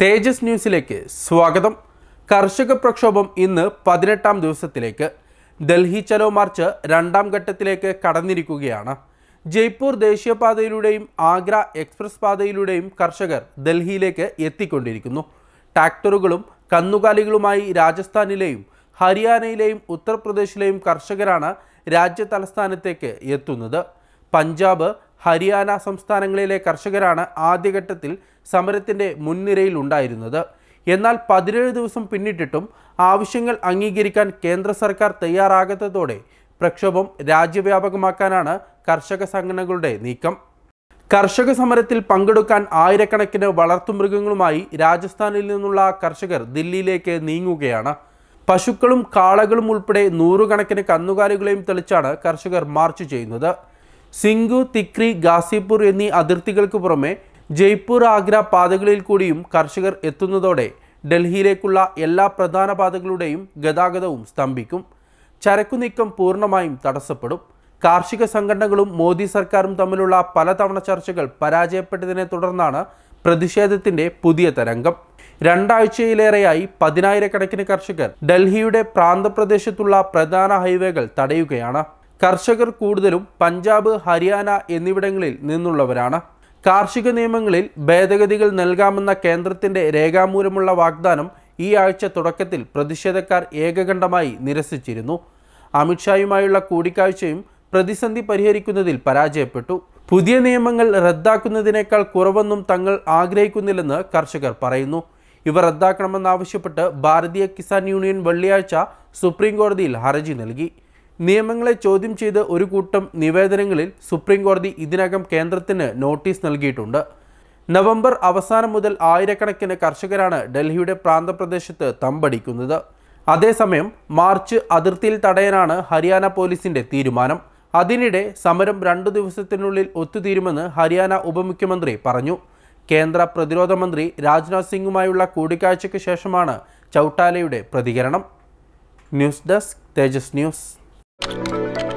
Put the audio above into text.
തേജസ് ന്യൂസിലേക്ക് സ്വാഗതം കർഷക പ്രക്ഷോഭം ഇന്ന് പതിനെട്ടാം ദിവസത്തിലേക്ക് ഡൽഹി ചലോ മാർച്ച് രണ്ടാം ഘട്ടത്തിലേക്ക് കടന്നിരിക്കുകയാണ് ജയ്പൂർ ദേശീയപാതയിലൂടെയും ആഗ്ര എക്സ്പ്രസ് പാതയിലൂടെയും കർഷകർ ഡൽഹിയിലേക്ക് എത്തിക്കൊണ്ടിരിക്കുന്നു ട്രാക്ടറുകളും കന്നുകാലികളുമായി രാജസ്ഥാനിലെയും ഹരിയാനയിലെയും ഉത്തർപ്രദേശിലെയും കർഷകരാണ് രാജ്യ തലസ്ഥാനത്തേക്ക് എത്തുന്നത് പഞ്ചാബ് ഹരിയാന സംസ്ഥാനങ്ങളിലെ കർഷകരാണ് ആദ്യഘട്ടത്തിൽ സമരത്തിൻ്റെ ഉണ്ടായിരുന്നത് എന്നാൽ പതിനേഴ് ദിവസം പിന്നിട്ടിട്ടും ആവശ്യങ്ങൾ അംഗീകരിക്കാൻ കേന്ദ്ര സർക്കാർ തയ്യാറാകാത്തതോടെ പ്രക്ഷോഭം രാജ്യവ്യാപകമാക്കാനാണ് കർഷക സംഘടനകളുടെ നീക്കം കർഷക സമരത്തിൽ പങ്കെടുക്കാൻ ആയിരക്കണക്കിന് വളർത്തുമൃഗങ്ങളുമായി രാജസ്ഥാനിൽ നിന്നുള്ള കർഷകർ ദില്ലിയിലേക്ക് നീങ്ങുകയാണ് പശുക്കളും കാളകളും ഉൾപ്പെടെ നൂറുകണക്കിന് കന്നുകാലികളെയും തെളിച്ചാണ് കർഷകർ മാർച്ച് ചെയ്യുന്നത് സിംഗു തിക്രി ഗാസിപൂർ എന്നീ അതിർത്തികൾക്ക് പുറമെ ജയ്പൂർ ആഗ്ര പാതകളിൽ കൂടിയും കർഷകർ എത്തുന്നതോടെ ഡൽഹിയിലേക്കുള്ള എല്ലാ പ്രധാന പാതകളുടെയും ഗതാഗതവും സ്തംഭിക്കും ചരക്കുനീക്കം പൂർണ്ണമായും തടസ്സപ്പെടും കാർഷിക സംഘടനകളും മോദി സർക്കാരും തമ്മിലുള്ള പലതവണ ചർച്ചകൾ പരാജയപ്പെട്ടതിനെ തുടർന്നാണ് പ്രതിഷേധത്തിന്റെ പുതിയ തരംഗം രണ്ടാഴ്ചയിലേറെയായി പതിനായിരക്കണക്കിന് കർഷകർ ഡൽഹിയുടെ പ്രാന്തപ്രദേശത്തുള്ള പ്രധാന ഹൈവേകൾ തടയുകയാണ് കർഷകർ കൂടുതലും പഞ്ചാബ് ഹരിയാന എന്നിവിടങ്ങളിൽ നിന്നുള്ളവരാണ് കാർഷിക നിയമങ്ങളിൽ ഭേദഗതികൾ നൽകാമെന്ന കേന്ദ്രത്തിന്റെ രേഖാമൂലമുള്ള വാഗ്ദാനം ഈ ആഴ്ച തുടക്കത്തിൽ പ്രതിഷേധക്കാർ ഏകകണ്ഠമായി നിരസിച്ചിരുന്നു അമിത്ഷായുമായുള്ള കൂടിക്കാഴ്ചയും പ്രതിസന്ധി പരിഹരിക്കുന്നതിൽ പരാജയപ്പെട്ടു പുതിയ നിയമങ്ങൾ റദ്ദാക്കുന്നതിനേക്കാൾ കുറവൊന്നും തങ്ങൾ ആഗ്രഹിക്കുന്നില്ലെന്ന് കർഷകർ പറയുന്നു ഇവ റദ്ദാക്കണമെന്നാവശ്യപ്പെട്ട് ഭാരതീയ കിസാൻ യൂണിയൻ വെള്ളിയാഴ്ച സുപ്രീം കോടതിയിൽ ഹർജി നൽകി നിയമങ്ങളെ ചോദ്യം ചെയ്ത് ഒരു കൂട്ടം നിവേദനങ്ങളിൽ സുപ്രീം കോടതി ഇതിനകം കേന്ദ്രത്തിന് നോട്ടീസ് നൽകിയിട്ടുണ്ട് നവംബർ അവസാനം മുതൽ ആയിരക്കണക്കിന് കർഷകരാണ് ഡൽഹിയുടെ പ്രാന്തപ്രദേശത്ത് തമ്പടിക്കുന്നത് അതേസമയം മാർച്ച് അതിർത്തിയിൽ തടയാനാണ് ഹരിയാന പോലീസിന്റെ തീരുമാനം അതിനിടെ സമരം രണ്ടു ദിവസത്തിനുള്ളിൽ ഒത്തുതീരുമെന്ന് ഹരിയാന ഉപമുഖ്യമന്ത്രി പറഞ്ഞു കേന്ദ്ര പ്രതിരോധ മന്ത്രി രാജ്നാഥ് സിംഗുമായുള്ള കൂടിക്കാഴ്ചയ്ക്ക് ശേഷമാണ് ചൗട്ടാലയുടെ പ്രതികരണം news desk Tejas news you.